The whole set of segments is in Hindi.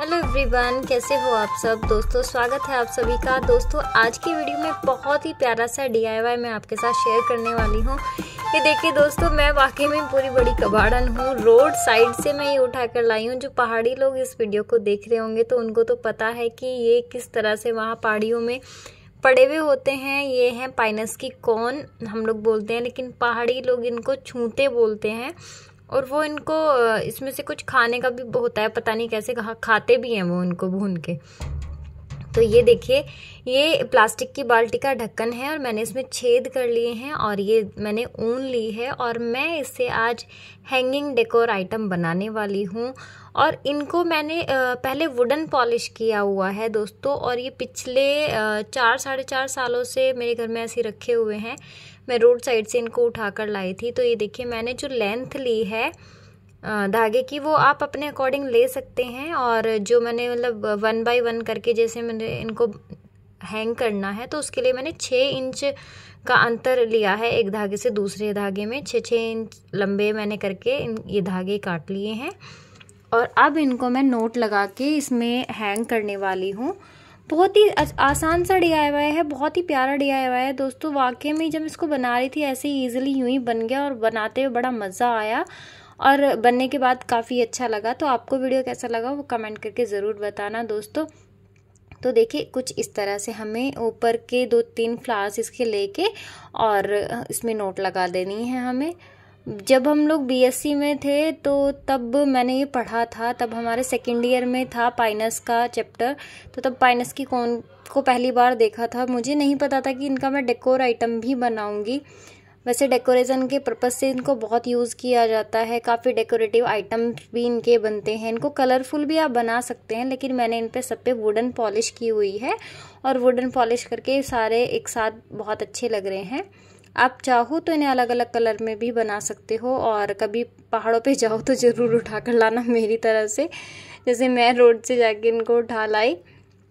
हेलो एवरीवन कैसे हो आप सब दोस्तों स्वागत है आप सभी का दोस्तों आज की वीडियो में बहुत ही प्यारा सा डीआईवाई मैं आपके साथ शेयर करने वाली हूँ ये देखिए दोस्तों मैं वाकई में पूरी बड़ी कबाड़न हूँ रोड साइड से मैं ये उठा कर लाई हूँ जो पहाड़ी लोग इस वीडियो को देख रहे होंगे तो उनको तो पता है कि ये किस तरह से वहाँ पहाड़ियों में पड़े हुए होते हैं ये हैं पाइनस की कौन हम लोग बोलते हैं लेकिन पहाड़ी लोग इनको छूते बोलते हैं और वो इनको इसमें से कुछ खाने का भी होता है पता नहीं कैसे खाते भी हैं वो इनको भून के तो ये देखिए ये प्लास्टिक की बाल्टी का ढक्कन है और मैंने इसमें छेद कर लिए हैं और ये मैंने ऊन ली है और मैं इससे आज हैंगिंग डेकोर आइटम बनाने वाली हूँ और इनको मैंने पहले वुडन पॉलिश किया हुआ है दोस्तों और ये पिछले चार साढ़े चार सालों से मेरे घर में ऐसे रखे हुए हैं मैं रोड साइड से इनको उठाकर लाई थी तो ये देखिए मैंने जो लेंथ ली है धागे की वो आप अपने अकॉर्डिंग ले सकते हैं और जो मैंने मतलब वन बाई वन करके जैसे मैंने इनको हैंग करना है तो उसके लिए मैंने छः इंच का अंतर लिया है एक धागे से दूसरे धागे में छः छः इंच लंबे मैंने करके इन ये धागे काट लिए हैं और अब इनको मैं नोट लगा के इसमें हैंग करने वाली हूँ बहुत ही आसान सा डी है बहुत ही प्यारा डी है दोस्तों वाकई में जब इसको बना रही थी ऐसे ही ईजिली यूँ ही बन गया और बनाते हुए बड़ा मज़ा आया और बनने के बाद काफ़ी अच्छा लगा तो आपको वीडियो कैसा लगा वो कमेंट करके ज़रूर बताना दोस्तों तो देखिए कुछ इस तरह से हमें ऊपर के दो तीन फ्लावर्स इसके लेके और इसमें नोट लगा देनी है हमें जब हम लोग बीएससी में थे तो तब मैंने ये पढ़ा था तब हमारे सेकेंड ईयर में था पाइनस का चैप्टर तो तब पाइनस की कौन को पहली बार देखा था मुझे नहीं पता था कि इनका मैं डेकोर आइटम भी बनाऊंगी वैसे डेकोरेशन के पर्पज़ से इनको बहुत यूज़ किया जाता है काफ़ी डेकोरेटिव आइटम्स भी इनके बनते हैं इनको कलरफुल भी आप बना सकते हैं लेकिन मैंने इन पर सब पे वुडन पॉलिश की हुई है और वुडन पॉलिश करके सारे एक साथ बहुत अच्छे लग रहे हैं आप चाहो तो इन्हें अलग अलग कलर में भी बना सकते हो और कभी पहाड़ों पे जाओ तो ज़रूर उठा कर लाना मेरी तरह से जैसे मैं रोड से जाके इनको उठा लाई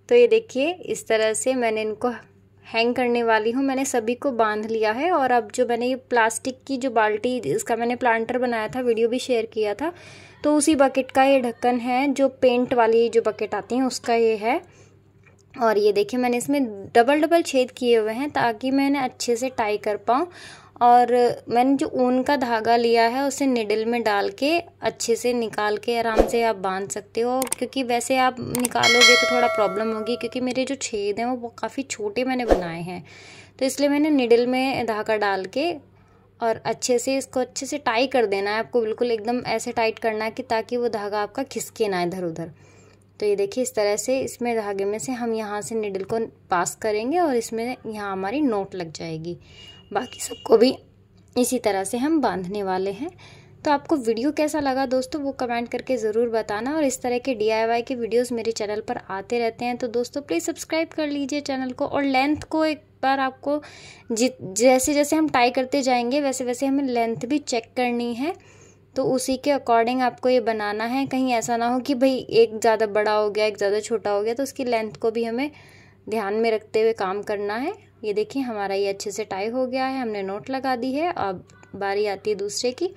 तो ये देखिए इस तरह से मैंने इनको हैंग करने वाली हूँ मैंने सभी को बांध लिया है और अब जो मैंने ये प्लास्टिक की जो बाल्टी इसका मैंने प्लांटर बनाया था वीडियो भी शेयर किया था तो उसी बकेट का ये ढक्कन है जो पेंट वाली जो बकेट आती हैं उसका ये है और ये देखिए मैंने इसमें डबल डबल छेद किए हुए हैं ताकि मैं इन्हें अच्छे से टाई कर पाऊँ और मैंने जो ऊन का धागा लिया है उसे निडल में डाल के अच्छे से निकाल के आराम से आप बांध सकते हो क्योंकि वैसे आप निकालोगे तो थोड़ा प्रॉब्लम होगी क्योंकि मेरे जो छेद हैं वो काफ़ी छोटे मैंने बनाए हैं तो इसलिए मैंने निडल में धागा डाल के और अच्छे से इसको अच्छे से टाई कर देना है आपको बिल्कुल एकदम ऐसे टाइट करना है कि ताकि वो धागा आपका खिसके ना इधर उधर तो ये देखिए इस तरह से इसमें धागे में से हम यहाँ से निडल को पास करेंगे और इसमें यहाँ हमारी नोट लग जाएगी बाकी सबको भी इसी तरह से हम बांधने वाले हैं तो आपको वीडियो कैसा लगा दोस्तों वो कमेंट करके ज़रूर बताना और इस तरह के डी के वीडियोज़ मेरे चैनल पर आते रहते हैं तो दोस्तों प्लीज़ सब्सक्राइब कर लीजिए चैनल को और लेंथ को एक बार आपको जैसे जैसे हम टाई करते जाएंगे वैसे वैसे हमें लेंथ भी चेक करनी है तो उसी के अकॉर्डिंग आपको ये बनाना है कहीं ऐसा ना हो कि भाई एक ज़्यादा बड़ा हो गया एक ज़्यादा छोटा हो गया तो उसकी लेंथ को भी हमें ध्यान में रखते हुए काम करना है ये देखिए हमारा ये अच्छे से टाई हो गया है हमने नोट लगा दी है अब बारी आती है दूसरे की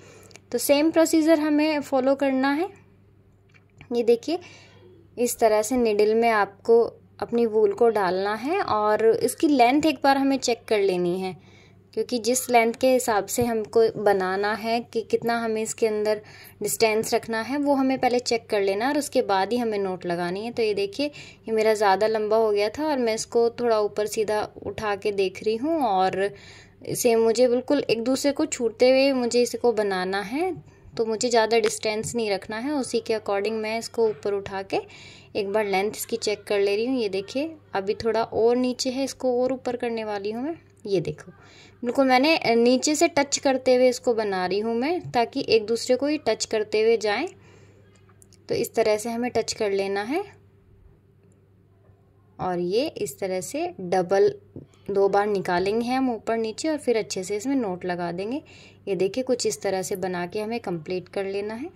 तो सेम प्रोसीजर हमें फॉलो करना है ये देखिए इस तरह से निडल में आपको अपनी वूल को डालना है और इसकी लेंथ एक बार हमें चेक कर लेनी है क्योंकि जिस लेंथ के हिसाब से हमको बनाना है कि कितना हमें इसके अंदर डिस्टेंस रखना है वो हमें पहले चेक कर लेना और उसके बाद ही हमें नोट लगानी है तो ये देखिए ये मेरा ज़्यादा लंबा हो गया था और मैं इसको थोड़ा ऊपर सीधा उठा के देख रही हूँ और इसे मुझे बिल्कुल एक दूसरे को छूटते हुए मुझे इसको बनाना है तो मुझे ज़्यादा डिस्टेंस नहीं रखना है उसी के अकॉर्डिंग मैं इसको ऊपर उठा के एक बार लेंथ इसकी चेक कर ले रही हूँ ये देखिए अभी थोड़ा और नीचे है इसको और ऊपर करने वाली हूँ मैं ये देखो बिल्कुल मैंने नीचे से टच करते हुए इसको बना रही हूँ मैं ताकि एक दूसरे को ये टच करते हुए जाए तो इस तरह से हमें टच कर लेना है और ये इस तरह से डबल दो बार निकालेंगे हम ऊपर नीचे और फिर अच्छे से इसमें नोट लगा देंगे ये देखिए कुछ इस तरह से बना के हमें कंप्लीट कर लेना है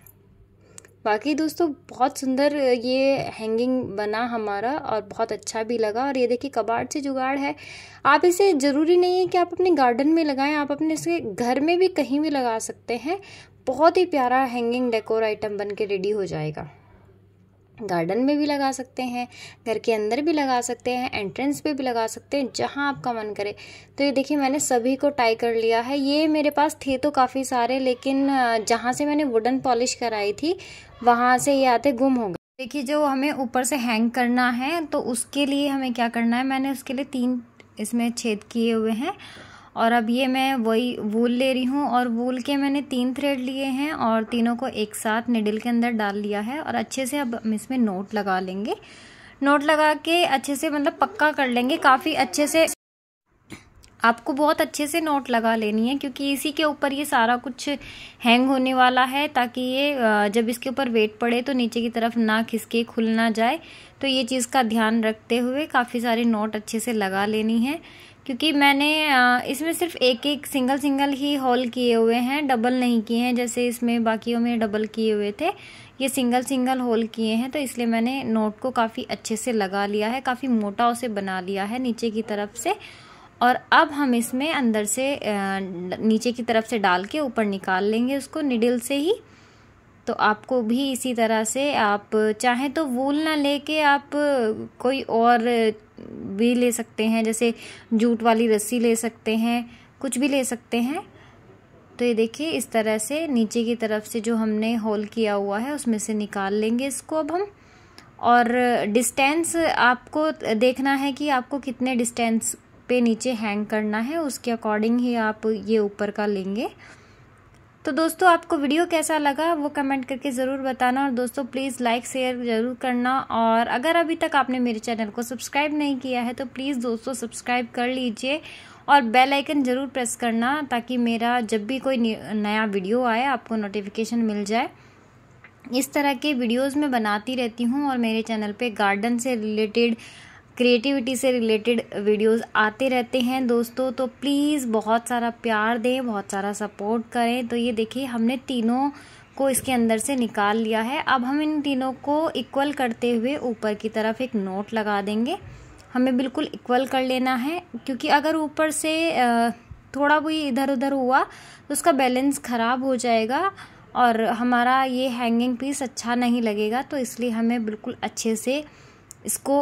बाकी दोस्तों बहुत सुंदर ये हैंगिंग बना हमारा और बहुत अच्छा भी लगा और ये देखिए कबाड़ से जुगाड़ है आप इसे ज़रूरी नहीं है कि आप अपने गार्डन में लगाएं आप अपने इसके घर में भी कहीं भी लगा सकते हैं बहुत ही प्यारा हैंगिंग डेकोर आइटम बन के रेडी हो जाएगा गार्डन में भी लगा सकते हैं घर के अंदर भी लगा सकते हैं एंट्रेंस पे भी लगा सकते हैं जहाँ आपका मन करे तो ये देखिए मैंने सभी को टाई कर लिया है ये मेरे पास थे तो काफ़ी सारे लेकिन जहाँ से मैंने वुडन पॉलिश कराई थी वहाँ से ये आते गुम हो गए देखिए जो हमें ऊपर से हैंग करना है तो उसके लिए हमें क्या करना है मैंने उसके लिए तीन इसमें छेद किए हुए हैं और अब ये मैं वही वूल ले रही हूँ और वूल के मैंने तीन थ्रेड लिए हैं और तीनों को एक साथ निडल के अंदर डाल लिया है और अच्छे से अब हम इसमें नोट लगा लेंगे नोट लगा के अच्छे से मतलब पक्का कर लेंगे काफ़ी अच्छे से आपको बहुत अच्छे से नोट लगा लेनी है क्योंकि इसी के ऊपर ये सारा कुछ हैंग होने वाला है ताकि ये जब इसके ऊपर वेट पड़े तो नीचे की तरफ ना खिसके खुल ना जाए तो ये चीज़ का ध्यान रखते हुए काफ़ी सारे नोट अच्छे से लगा लेनी है क्योंकि मैंने इसमें सिर्फ एक एक सिंगल सिंगल ही हॉल किए हुए हैं डबल नहीं किए हैं जैसे इसमें बाकियों में डबल किए हुए थे ये सिंगल सिंगल होल किए हैं तो इसलिए मैंने नोट को काफ़ी अच्छे से लगा लिया है काफ़ी मोटा उसे बना लिया है नीचे की तरफ से और अब हम इसमें अंदर से नीचे की तरफ से डाल के ऊपर निकाल लेंगे उसको निडिल से ही तो आपको भी इसी तरह से आप चाहें तो वूल ना लेके आप कोई और भी ले सकते हैं जैसे जूट वाली रस्सी ले सकते हैं कुछ भी ले सकते हैं तो ये देखिए इस तरह से नीचे की तरफ से जो हमने होल किया हुआ है उसमें से निकाल लेंगे इसको अब हम और डिस्टेंस आपको देखना है कि आपको कितने डिस्टेंस पे नीचे हैंग करना है उसके अकॉर्डिंग ही आप ये ऊपर का लेंगे तो दोस्तों आपको वीडियो कैसा लगा वो कमेंट करके ज़रूर बताना और दोस्तों प्लीज़ लाइक शेयर ज़रूर करना और अगर अभी तक आपने मेरे चैनल को सब्सक्राइब नहीं किया है तो प्लीज़ दोस्तों सब्सक्राइब कर लीजिए और बेल आइकन ज़रूर प्रेस करना ताकि मेरा जब भी कोई नया वीडियो आए आपको नोटिफिकेशन मिल जाए इस तरह के वीडियोज़ मैं बनाती रहती हूँ और मेरे चैनल पर गार्डन से रिलेटेड क्रिएटिविटी से रिलेटेड वीडियोस आते रहते हैं दोस्तों तो प्लीज़ बहुत सारा प्यार दें बहुत सारा सपोर्ट करें तो ये देखिए हमने तीनों को इसके अंदर से निकाल लिया है अब हम इन तीनों को इक्वल करते हुए ऊपर की तरफ एक नोट लगा देंगे हमें बिल्कुल इक्वल कर लेना है क्योंकि अगर ऊपर से थोड़ा भी इधर उधर हुआ तो उसका बैलेंस ख़राब हो जाएगा और हमारा ये हैंगिंग पीस अच्छा नहीं लगेगा तो इसलिए हमें बिल्कुल अच्छे से इसको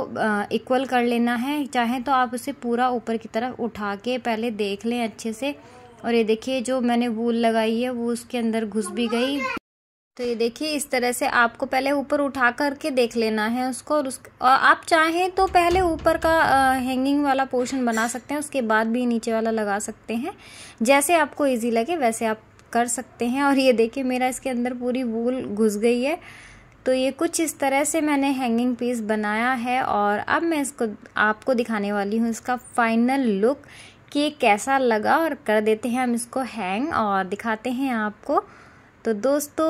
इक्वल कर लेना है चाहे तो आप उसे पूरा ऊपर की तरफ उठा के पहले देख लें अच्छे से और ये देखिए जो मैंने वूल लगाई है वो उसके अंदर घुस भी गई तो ये देखिए इस तरह से आपको पहले ऊपर उठा करके देख लेना है उसको और उस और आप चाहें तो पहले ऊपर का आ, हैंगिंग वाला पोर्शन बना सकते हैं उसके बाद भी नीचे वाला लगा सकते हैं जैसे आपको इजी लगे वैसे आप कर सकते हैं और ये देखिए मेरा इसके अंदर पूरी वूल घुस गई है तो ये कुछ इस तरह से मैंने हैंगिंग पीस बनाया है और अब मैं इसको आपको दिखाने वाली हूँ इसका फाइनल लुक कि ये कैसा लगा और कर देते हैं हम इसको हैंग और दिखाते हैं आपको तो दोस्तों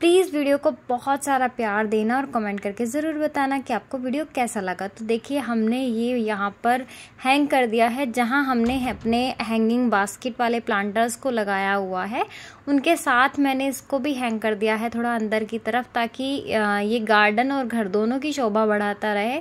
प्लीज़ वीडियो को बहुत सारा प्यार देना और कमेंट करके ज़रूर बताना कि आपको वीडियो कैसा लगा तो देखिए हमने ये यहाँ पर हैंग कर दिया है जहाँ हमने अपने हैंगिंग बास्केट वाले प्लांटर्स को लगाया हुआ है उनके साथ मैंने इसको भी हैंग कर दिया है थोड़ा अंदर की तरफ ताकि ये गार्डन और घर दोनों की शोभा बढ़ाता रहे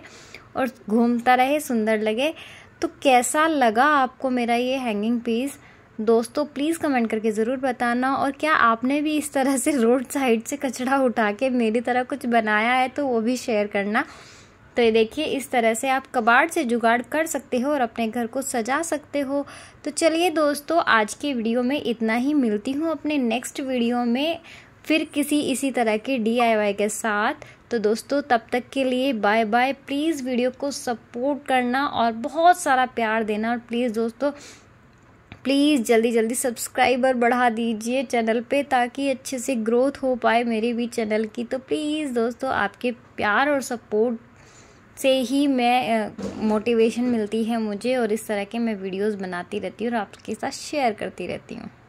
और घूमता रहे सुंदर लगे तो कैसा लगा आपको मेरा ये हैंगिंग पीस दोस्तों प्लीज़ कमेंट करके ज़रूर बताना और क्या आपने भी इस तरह से रोड साइड से कचरा उठा के मेरी तरह कुछ बनाया है तो वो भी शेयर करना तो ये देखिए इस तरह से आप कबाड़ से जुगाड़ कर सकते हो और अपने घर को सजा सकते हो तो चलिए दोस्तों आज के वीडियो में इतना ही मिलती हूँ अपने नेक्स्ट वीडियो में फिर किसी इसी तरह के डी के साथ तो दोस्तों तब तक के लिए बाय बाय प्लीज़ वीडियो को सपोर्ट करना और बहुत सारा प्यार देना और प्लीज़ दोस्तों प्लीज़ जल्दी जल्दी सब्सक्राइबर बढ़ा दीजिए चैनल पे ताकि अच्छे से ग्रोथ हो पाए मेरे भी चैनल की तो प्लीज़ दोस्तों आपके प्यार और सपोर्ट से ही मैं मोटिवेशन मिलती है मुझे और इस तरह के मैं वीडियोस बनाती रहती हूँ और आपके साथ शेयर करती रहती हूँ